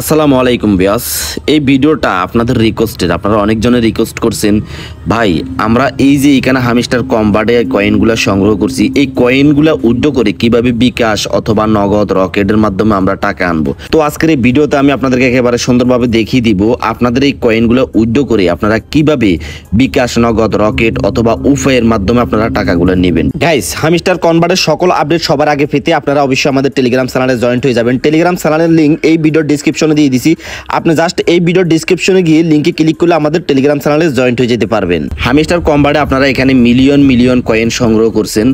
আসসালামু আলাইকুম বিয়াস এই ভিডিওটা আপনাদের রিকোয়েস্টের আপনারা অনেকজনে রিকোয়েস্ট করছেন ভাই আমরা এই যে এখানে হামিস্টার কম্বাডে কয়েনগুলো সংগ্রহ করছি এই কয়েনগুলো উড্ড করে কিভাবে বিকাশ অথবা নগদ রকেটের মাধ্যমে আমরা টাকা আনবো তো আজকের এই ভিডিওতে আমি আপনাদেরকে একেবারে সুন্দরভাবে দেখিয়ে দিব আপনাদের এই কয়েনগুলো উড্ড করে আপনারা কিভাবে বিকাশ নগদ রকেট অথবা উফায়ের মাধ্যমে আপনারা টাকাগুলো নেবেন গাইস হামিস্টার কনভার্টের সকল আপডেট সবার আগে পেতে আপনারা অবশ্যই আমাদের টেলিগ্রাম চ্যানেলে জয়েন্ট হয়ে যাবেন টেলিগ্রাম চ্যানেলের লিঙ্ক এই ভিডিও ডিসক্রিপশন ডিসক্রিপশনে দিয়ে দিছি আপনি জাস্ট এই ভিডিওর ডিসক্রিপশনে গিয়ে লিঙ্কে ক্লিক করলে আমাদের টেলিগ্রাম চ্যানেলে জয়েন্ট হয়ে যেতে পারবেন হামিস্টার কম্বারে আপনারা এখানে মিলিয়ন মিলিয়ন কয়েন সংগ্রহ করছেন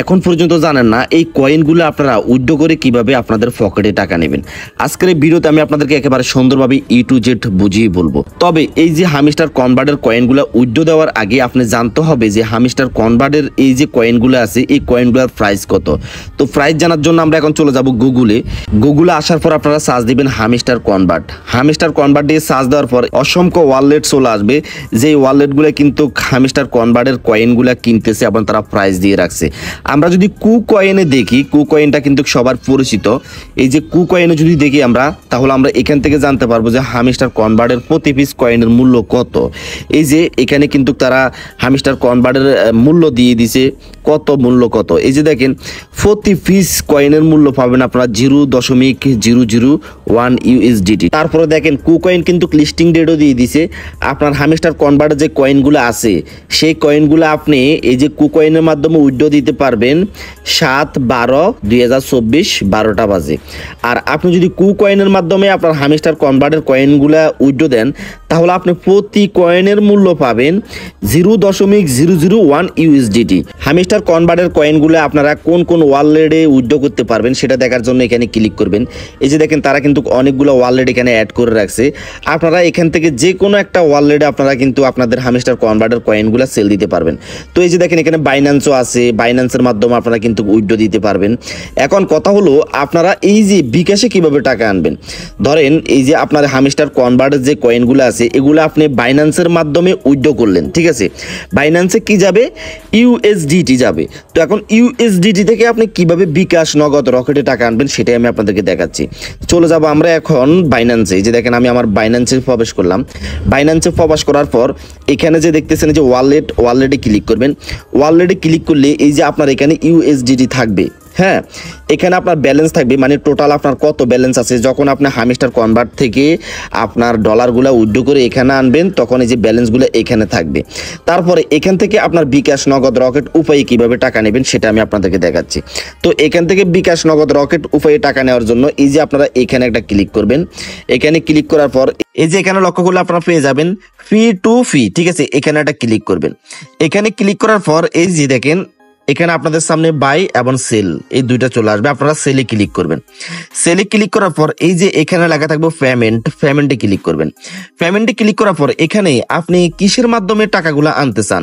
এখন পর্যন্ত জানেন না এই কয়েনগুলো আপনারা উইড্রো করে কিভাবে আপনাদের পকেটে টাকা নেবেন আজকের এই ভিডিওতে আমি আপনাদেরকে একেবারে সুন্দরভাবে ই টু জেড বুঝিয়ে বলবো তবে এই যে হামিস্টার কনভার্টের কয়েনগুলো উইড্রো দেওয়ার আগে আপনি জানতে হবে যে হামিস্টার কনভার্টের এই যে কয়েনগুলো আছে এই কয়েনগুলোর প্রাইস কত তো প্রাইস জানার জন্য আমরা এখন চলে যাব গুগলে গুগলে আসার পর আপনারা সার্চ দিবেন Hamster Hamster convert Hamster convert দিয়ে সার্চ দেওয়ার পর অসংখ্য ওয়ালেট চলে আসবে যেই ওয়ালেটগুলো কিন্তু হামিস্টার কনভার্টের কয়েনগুলো কিনতেছে এবং তারা প্রাইস দিয়ে রাখছে আমরা যদি কু কয়েনে দেখি কু কয়েনটা কিন্তু সবার পরিচিত এই যে কু কয়েনে যদি দেখি আমরা তাহলে আমরা এখান থেকে জানতে পারবো যে হামিস্টার কনভার্টের প্রতি পিস কয়েনের মূল্য কত এই যে এখানে কিন্তু তারা হামিস্টার কনভার্টের মূল্য দিয়ে দিছে কত মূল্য কত এই যে দেখেন প্রতি পিস কয়েনের মূল্য পাবেন আপনারা জিরো দশমিক জিরো জিরো ওয়ান ইউএসডিটি তারপরে দেখেন কু কয়েন কিন্তু লিস্টিং ডেটও দিয়ে দিছে আপনার হামেস্টার কনভার্টার যে কয়েনগুলো আছে সেই কয়েনগুলো আপনি এই যে কু কয়েনের মাধ্যমে উইড্রো দিতে পারবেন সাত বারো দুই হাজার চব্বিশ বারোটা বাজে আর আপনি যদি কু কয়েনের মাধ্যমে আপনার হামেস্টার কনভার্টের কয়েনগুলো উইড্রো দেন তাহলে আপনি প্রতি কয়েনের মূল্য পাবেন জিরো দশমিক zero zero one USDT Hamster star converter কয়েনগুলো আপনারা কোন কোন ওয়ালেটে উইথড্র করতে পারবেন সেটা দেখার জন্য এখানে ক্লিক করবেন এই যে দেখেন তারা কিন্তু অনেকগুলো ওয়ালেট এখানে অ্যাড করে রাখছে আপনারা এখান থেকে যে কোনো একটা ওয়ালেটে আপনারা কিন্তু আপনাদের হামেস্টার কনভার্টার কয়েনগুলো সেল দিতে পারবেন তো এই যে দেখেন এখানে বাইন্যান্সও আছে বাইন্যান্সের মাধ্যমে আপনারা কিন্তু উইথড্র দিতে পারবেন এখন কথা হলো আপনারা এই যে বিকাশে কিভাবে টাকা আনবেন ধরেন এই যে আপনার হামেস্টার কনভার্টার যে কয়েনগুলো আছে এগুলো আপনি বাইন্যান্সের মাধ্যমে উইথড্র করলেন ঠিক আছে বাইন্যান্সে কি যাবে ইউএসডিটি যাবে তো এখন ইউএসডিটি থেকে আপনি কিভাবে বিকাশ নগদ রকেটে টাকা আনবেন সেটাই আমি আপনাদেরকে দেখাচ্ছি চলে যাব আমরা এখন বাইন্যান্সে যে দেখেন আমি আমার বাইন্যান্সে প্রবেশ করলাম বাইন্যান্সে প্রবেশ করার পর এখানে যে দেখতেছেন যে ওয়ালেট ওয়ালেটে ক্লিক করবেন ওয়ালেটে ক্লিক করলে এই যে আপনার এখানে ইউএসডিটি থাকবে হ্যাঁ এখানে আপনার ব্যালেন্স থাকবে মানে টোটাল আপনার কত ব্যালেন্স আছে যখন আপনি হামিস্টার কনভার্ট থেকে আপনার ডলারগুলো উইড্রো করে এখানে আনবেন তখন এই যে ব্যালেন্সগুলো এখানে থাকবে তারপরে এখান থেকে আপনার বিকাশ নগদ রকেট উপায়ে কিভাবে টাকা নেবেন সেটা আমি আপনাদেরকে দেখাচ্ছি তো এখান থেকে বিকাশ নগদ রকেট উপায়ে টাকা নেওয়ার জন্য এই যে আপনারা এখানে একটা ক্লিক করবেন এখানে ক্লিক করার পর এই যে এখানে লক্ষ্য করলে আপনারা পেয়ে যাবেন ফি টু ফি ঠিক আছে এখানে একটা ক্লিক করবেন এখানে ক্লিক করার পর এই যে দেখেন এখানে আপনাদের সামনে বাই এবং সেল এই দুইটা চলে আসবে আপনারা সেলে ক্লিক করবেন সেলে ক্লিক করার পর এই যে এখানে লেখা থাকবে পেমেন্ট পেমেন্টে ক্লিক করবেন পেমেন্টে ক্লিক করার পর এখানে আপনি কিসের মাধ্যমে টাকাগুলো আনতে চান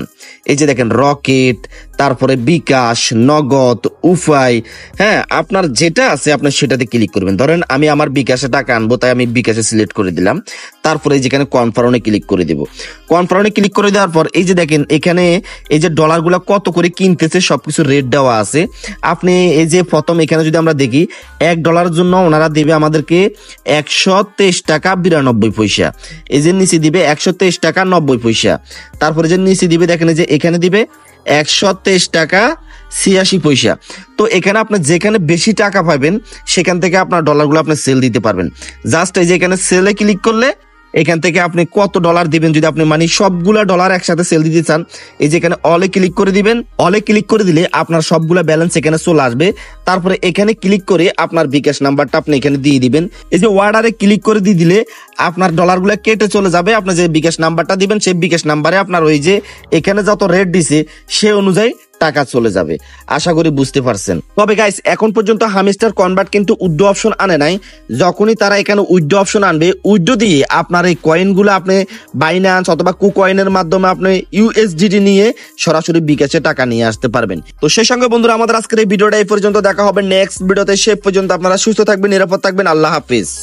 এই যে দেখেন রকেট তারপরে বিকাশ নগদ উপায় হ্যাঁ আপনার যেটা আছে আপনি সেটাতে ক্লিক করবেন ধরেন আমি আমার বিকাশে টাকা আনবো তাই আমি বিকাশে সিলেক্ট করে দিলাম তারপরে যেখানে কনফার্মে ক্লিক করে দেবো কনফার্মে ক্লিক করে দেওয়ার পর এই যে দেখেন এখানে এই যে ডলারগুলো কত করে কিনতেছে সব কিছু রেট দেওয়া আছে আপনি এই যে প্রথম এখানে যদি আমরা দেখি এক ডলারের জন্য ওনারা দেবে আমাদেরকে একশো তেইশ টাকা বিরানব্বই পয়সা এই যে নিচে দিবে একশো তেইশ টাকা নব্বই পয়সা তারপরে যে নিচে দিবে দেখেন যে এখানে দিবে একশো তেইশ টাকা ছিয়াশি পয়সা তো এখানে আপনি যেখানে বেশি টাকা পাবেন সেখান থেকে আপনার ডলারগুলো আপনি সেল দিতে পারবেন জাস্ট এই যে এখানে সেলে ক্লিক করলে এখান থেকে আপনি কত ডলার দিবেন যদি আপনি মানে সবগুলা ডলার একসাথে সেল দিতে চান এই যে এখানে অলে ক্লিক করে দিবেন অলে ক্লিক করে দিলে আপনার সবগুলা ব্যালেন্স এখানে চলে আসবে তারপরে এখানে ক্লিক করে আপনার বিকাশ নাম্বারটা আপনি এখানে দিয়ে দিবেন এই যে ওয়ার্ডারে ক্লিক করে দিয়ে দিলে আপনার ডলারগুলো কেটে চলে যাবে আপনার যে বিকাশ নাম্বারটা দিবেন সেই বিকাশ নাম্বারে আপনার ওই যে এখানে যত রেট দিছে সে অনুযায়ী টাকা চলে যাবে আশা করি বুঝতে পারছেন তবে গাইস এখন পর্যন্ত হামিস্টার কনভার্ট কিন্তু উইড্রো অপশন আনে নাই যখনই তারা এখানে উইড্রো অপশন আনবে উইড্রো দিয়ে আপনার এই কয়েনগুলো আপনি বাইনান্স অথবা কুকয়েনের মাধ্যমে আপনি ইউএসডিডি নিয়ে সরাসরি বিকাশে টাকা নিয়ে আসতে পারবেন তো সেই সঙ্গে বন্ধুরা আমাদের আজকের এই ভিডিওটা এই পর্যন্ত দেখা হবে নেক্সট ভিডিওতে সে পর্যন্ত আপনারা সুস্থ থাকবেন নিরাপদ থাকবেন আল্লাহ হাফিজ